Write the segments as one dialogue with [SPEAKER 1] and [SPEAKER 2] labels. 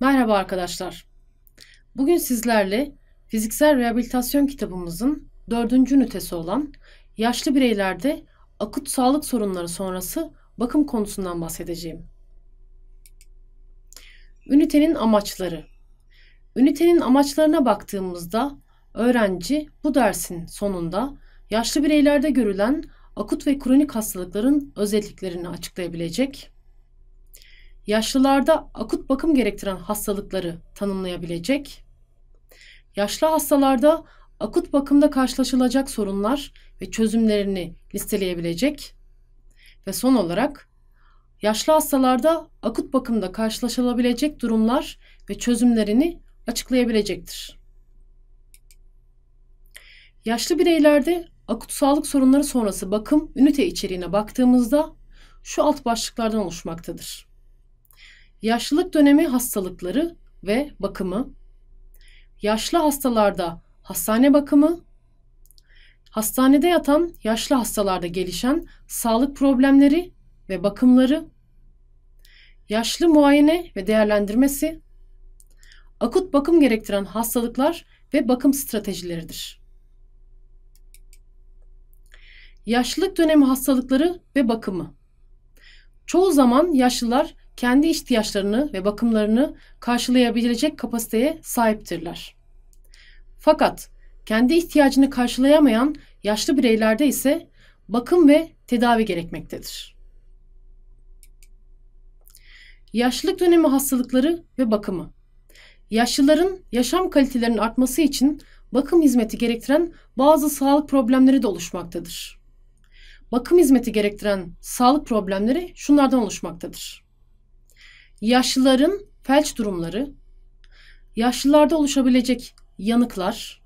[SPEAKER 1] Merhaba arkadaşlar. Bugün sizlerle fiziksel rehabilitasyon kitabımızın dördüncü ünitesi olan yaşlı bireylerde akut sağlık sorunları sonrası bakım konusundan bahsedeceğim. Ünitenin amaçları Ünitenin amaçlarına baktığımızda öğrenci bu dersin sonunda yaşlı bireylerde görülen akut ve kronik hastalıkların özelliklerini açıklayabilecek, yaşlılarda akut bakım gerektiren hastalıkları tanımlayabilecek, yaşlı hastalarda akut bakımda karşılaşılacak sorunlar ve çözümlerini listeleyebilecek ve son olarak yaşlı hastalarda akut bakımda karşılaşılabilecek durumlar ve çözümlerini açıklayabilecektir. Yaşlı bireylerde akut sağlık sorunları sonrası bakım ünite içeriğine baktığımızda şu alt başlıklardan oluşmaktadır. Yaşlılık dönemi hastalıkları ve bakımı, yaşlı hastalarda hastane bakımı, hastanede yatan yaşlı hastalarda gelişen sağlık problemleri ve bakımları, yaşlı muayene ve değerlendirmesi, akut bakım gerektiren hastalıklar ve bakım stratejileridir. Yaşlılık dönemi hastalıkları ve bakımı. Çoğu zaman yaşlılar kendi ihtiyaçlarını ve bakımlarını karşılayabilecek kapasiteye sahiptirler. Fakat kendi ihtiyacını karşılayamayan yaşlı bireylerde ise bakım ve tedavi gerekmektedir. Yaşlılık dönemi hastalıkları ve bakımı. Yaşlıların yaşam kalitelerinin artması için bakım hizmeti gerektiren bazı sağlık problemleri de oluşmaktadır. Bakım hizmeti gerektiren sağlık problemleri şunlardan oluşmaktadır yaşlıların felç durumları, yaşlılarda oluşabilecek yanıklar,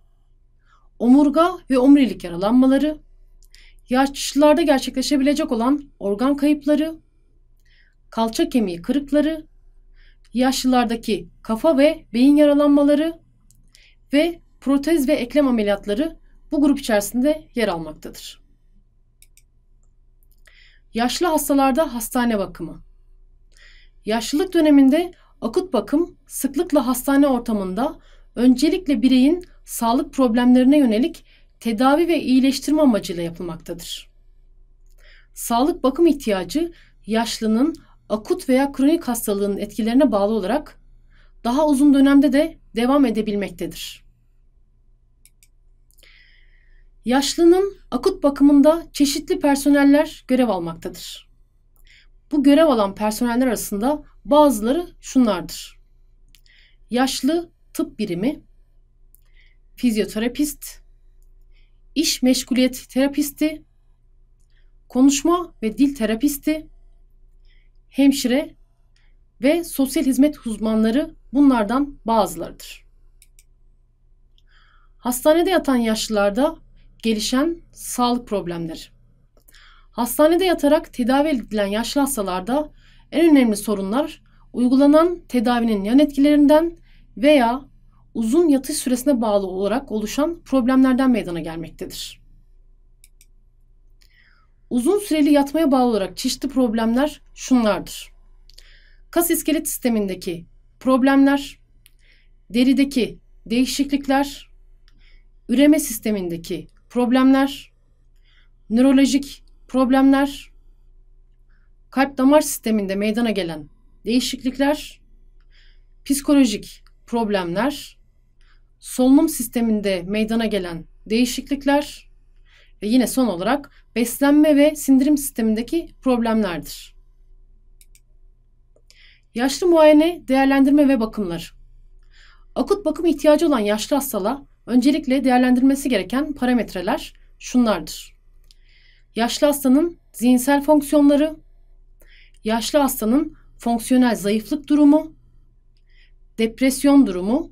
[SPEAKER 1] omurga ve omurilik yaralanmaları, yaşlılarda gerçekleşebilecek olan organ kayıpları, kalça kemiği kırıkları, yaşlılardaki kafa ve beyin yaralanmaları ve protez ve eklem ameliyatları bu grup içerisinde yer almaktadır. Yaşlı hastalarda hastane bakımı Yaşlılık döneminde akut bakım sıklıkla hastane ortamında öncelikle bireyin sağlık problemlerine yönelik tedavi ve iyileştirme amacıyla yapılmaktadır. Sağlık bakım ihtiyacı yaşlının akut veya kronik hastalığın etkilerine bağlı olarak daha uzun dönemde de devam edebilmektedir. Yaşlının akut bakımında çeşitli personeller görev almaktadır. Bu görev alan personeller arasında bazıları şunlardır. Yaşlı tıp birimi, fizyoterapist, iş meşguliyet terapisti, konuşma ve dil terapisti, hemşire ve sosyal hizmet uzmanları bunlardan bazılarıdır. Hastanede yatan yaşlılarda gelişen sağlık problemleri. Hastanede yatarak tedavi edilen yaşlı hastalarda en önemli sorunlar uygulanan tedavinin yan etkilerinden veya uzun yatış süresine bağlı olarak oluşan problemlerden meydana gelmektedir. Uzun süreli yatmaya bağlı olarak çeşitli problemler şunlardır. Kas iskelet sistemindeki problemler, derideki değişiklikler, üreme sistemindeki problemler, nörolojik problemler, kalp damar sisteminde meydana gelen değişiklikler, psikolojik problemler, solunum sisteminde meydana gelen değişiklikler ve yine son olarak beslenme ve sindirim sistemindeki problemlerdir. Yaşlı muayene, değerlendirme ve bakımlar. Akut bakım ihtiyacı olan yaşlı hastalığa öncelikle değerlendirmesi gereken parametreler şunlardır. Yaşlı hastanın zihinsel fonksiyonları, yaşlı hastanın fonksiyonel zayıflık durumu, depresyon durumu,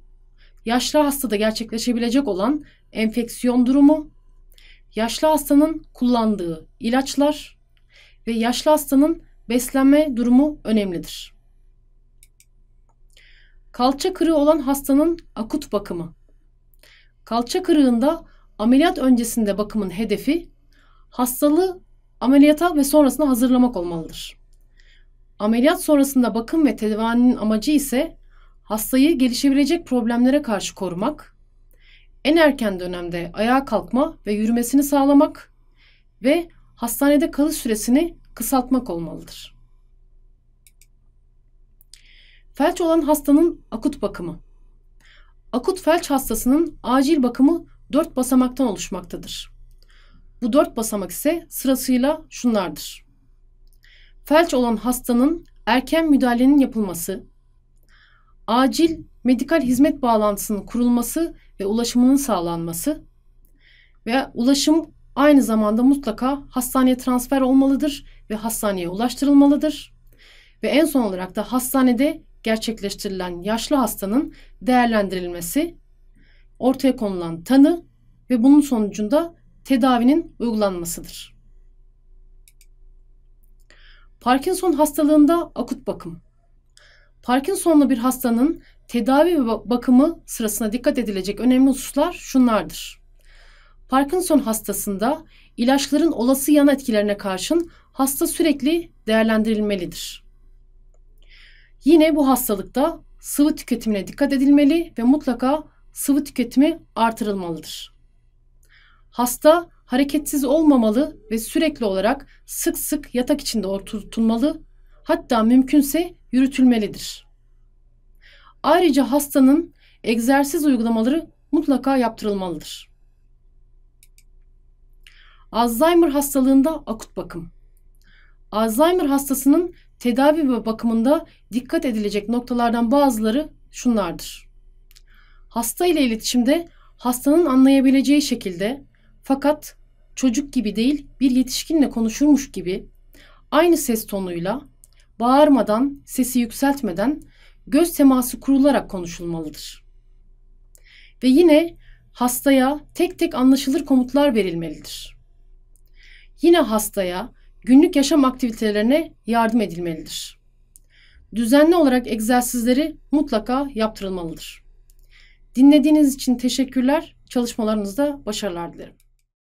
[SPEAKER 1] yaşlı hastada gerçekleşebilecek olan enfeksiyon durumu, yaşlı hastanın kullandığı ilaçlar ve yaşlı hastanın beslenme durumu önemlidir. Kalça kırığı olan hastanın akut bakımı. Kalça kırığında ameliyat öncesinde bakımın hedefi hastalığı ameliyata ve sonrasına hazırlamak olmalıdır. Ameliyat sonrasında bakım ve tedavinin amacı ise hastayı gelişebilecek problemlere karşı korumak, en erken dönemde ayağa kalkma ve yürümesini sağlamak ve hastanede kalış süresini kısaltmak olmalıdır. Felç olan hastanın akut bakımı. Akut felç hastasının acil bakımı 4 basamaktan oluşmaktadır. Bu dört basamak ise sırasıyla şunlardır. Felç olan hastanın erken müdahalenin yapılması, acil medikal hizmet bağlantısının kurulması ve ulaşımının sağlanması ve ulaşım aynı zamanda mutlaka hastaneye transfer olmalıdır ve hastaneye ulaştırılmalıdır. Ve en son olarak da hastanede gerçekleştirilen yaşlı hastanın değerlendirilmesi, ortaya konulan tanı ve bunun sonucunda tedavinin uygulanmasıdır. Parkinson hastalığında akut bakım. Parkinson'lu bir hastanın tedavi ve bakımı sırasında dikkat edilecek önemli hususlar şunlardır. Parkinson hastasında ilaçların olası yan etkilerine karşın hasta sürekli değerlendirilmelidir. Yine bu hastalıkta sıvı tüketimine dikkat edilmeli ve mutlaka sıvı tüketimi artırılmalıdır. Hasta hareketsiz olmamalı ve sürekli olarak sık sık yatak içinde oturtulmalı, hatta mümkünse yürütülmelidir. Ayrıca hastanın egzersiz uygulamaları mutlaka yaptırılmalıdır. Alzheimer hastalığında akut bakım. Alzheimer hastasının tedavi ve bakımında dikkat edilecek noktalardan bazıları şunlardır. Hasta ile iletişimde hastanın anlayabileceği şekilde fakat çocuk gibi değil bir yetişkinle konuşurmuş gibi aynı ses tonuyla bağırmadan, sesi yükseltmeden göz teması kurularak konuşulmalıdır. Ve yine hastaya tek tek anlaşılır komutlar verilmelidir. Yine hastaya günlük yaşam aktivitelerine yardım edilmelidir. Düzenli olarak egzersizleri mutlaka yaptırılmalıdır. Dinlediğiniz için teşekkürler. Çalışmalarınızda başarılar dilerim.